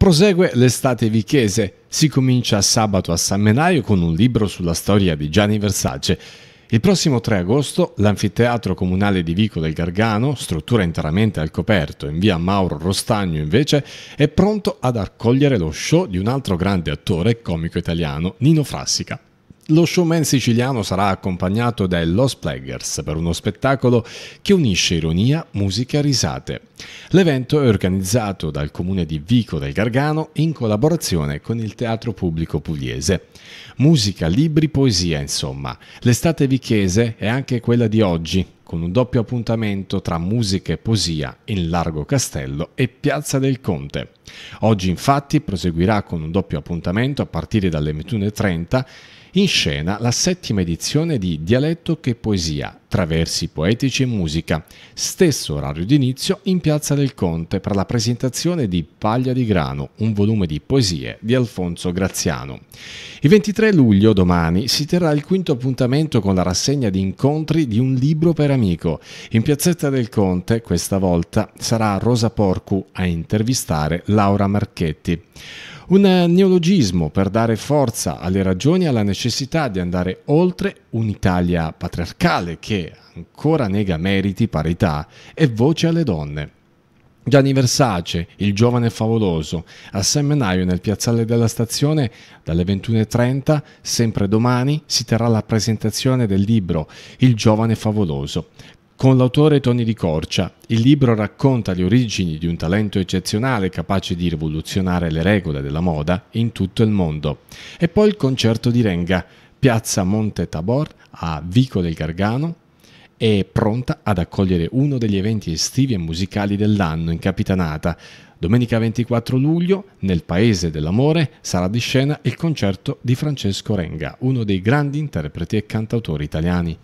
Prosegue l'estate vichese. Si comincia sabato a San Menaio con un libro sulla storia di Gianni Versace. Il prossimo 3 agosto l'anfiteatro comunale di Vico del Gargano, struttura interamente al coperto in via Mauro Rostagno invece, è pronto ad accogliere lo show di un altro grande attore e comico italiano, Nino Frassica. Lo showman siciliano sarà accompagnato dai Los Plaggers per uno spettacolo che unisce ironia, musica e risate. L'evento è organizzato dal comune di Vico del Gargano in collaborazione con il teatro pubblico pugliese. Musica, libri, poesia, insomma. L'estate vicchese è anche quella di oggi, con un doppio appuntamento tra musica e poesia in Largo Castello e Piazza del Conte. Oggi infatti proseguirà con un doppio appuntamento a partire dalle 21.30 in scena la settima edizione di Dialetto che Poesia, tra versi poetici e musica. Stesso orario di inizio in Piazza del Conte per la presentazione di Paglia di Grano, un volume di poesie di Alfonso Graziano. Il 23 luglio, domani, si terrà il quinto appuntamento con la rassegna di incontri di un libro per amico. In Piazzetta del Conte, questa volta, sarà Rosa Porcu a intervistare Laura Marchetti. Un neologismo per dare forza alle ragioni e alla necessità di andare oltre un'Italia patriarcale che ancora nega meriti, parità e voce alle donne. Gianni Versace, il giovane favoloso, a Seminaio nel piazzale della stazione dalle 21.30, sempre domani, si terrà la presentazione del libro Il giovane favoloso, con l'autore Tony Di Corcia. Il libro racconta le origini di un talento eccezionale capace di rivoluzionare le regole della moda in tutto il mondo. E poi il concerto di Renga, piazza Monte Tabor a Vico del Gargano, è pronta ad accogliere uno degli eventi estivi e musicali dell'anno in Capitanata. Domenica 24 luglio, nel Paese dell'Amore, sarà di scena il concerto di Francesco Renga, uno dei grandi interpreti e cantautori italiani.